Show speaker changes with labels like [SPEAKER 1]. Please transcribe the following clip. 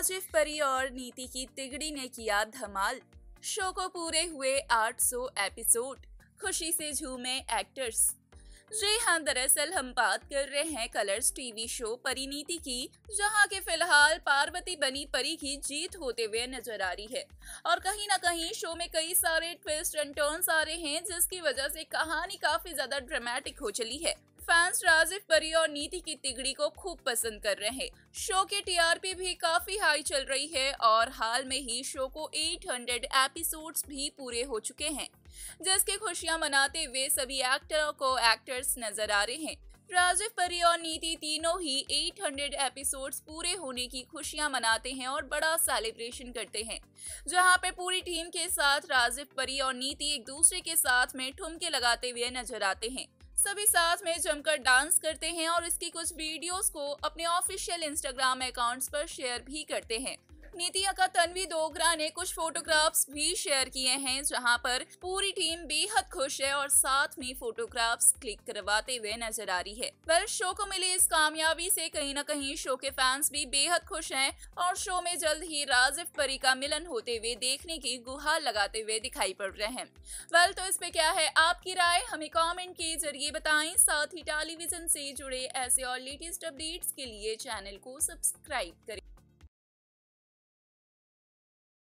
[SPEAKER 1] राजीव परी और नीति की तिगड़ी ने किया धमाल शो को पूरे हुए 800 एपिसोड खुशी से झूमे एक्टर्स जी हाँ दरअसल हम बात कर रहे हैं कलर्स टीवी शो परिनीति की जहाँ के फिलहाल पार्वती बनी परी की जीत होते हुए नजर आ रही है और कहीं ना कहीं शो में कई सारे ट्विस्ट एंड टर्न्स आ रहे हैं जिसकी वजह से कहानी काफी ज्यादा ड्रामेटिक हो चली है फैंस राजीव परी और नीति की तिगड़ी को खूब पसंद कर रहे हैं शो के टीआरपी भी काफी हाई चल रही है और हाल में ही शो को 800 एपिसोड्स भी पूरे हो चुके हैं जिसकी खुशियां मनाते हुए सभी एक्टर को एक्टर्स नजर आ रहे हैं राजीव परी और नीति तीनों ही 800 एपिसोड्स पूरे होने की खुशियां मनाते हैं और बड़ा सेलिब्रेशन करते हैं जहां पे पूरी टीम के साथ राजीव परी और नीति एक दूसरे के साथ में ठुमके लगाते हुए नजर आते हैं सभी साथ में जमकर डांस करते हैं और इसकी कुछ वीडियोस को अपने ऑफिशियल इंस्टाग्राम अकाउंट्स पर शेयर भी करते हैं नीति का तनवी डोगरा ने कुछ फोटोग्राफ्स भी शेयर किए हैं जहां पर पूरी टीम बे बेहद खुश है और साथ में फोटोग्राफ्स क्लिक करवाते हुए नजर आ रही है वेल शो को मिली इस कामयाबी से कहीं न कहीं शो के फैंस भी बेहद खुश हैं और शो में जल्द ही राजिफ परी का मिलन होते हुए देखने की गुहार लगाते हुए दिखाई पड़ रहे हैं वेल तो इस पे क्या है आपकी राय हमें कॉमेंट के जरिए बताए साथ ही टेलीविजन ऐसी जुड़े ऐसे और लेटेस्ट अपडेट्स के लिए चैनल को सब्सक्राइब करें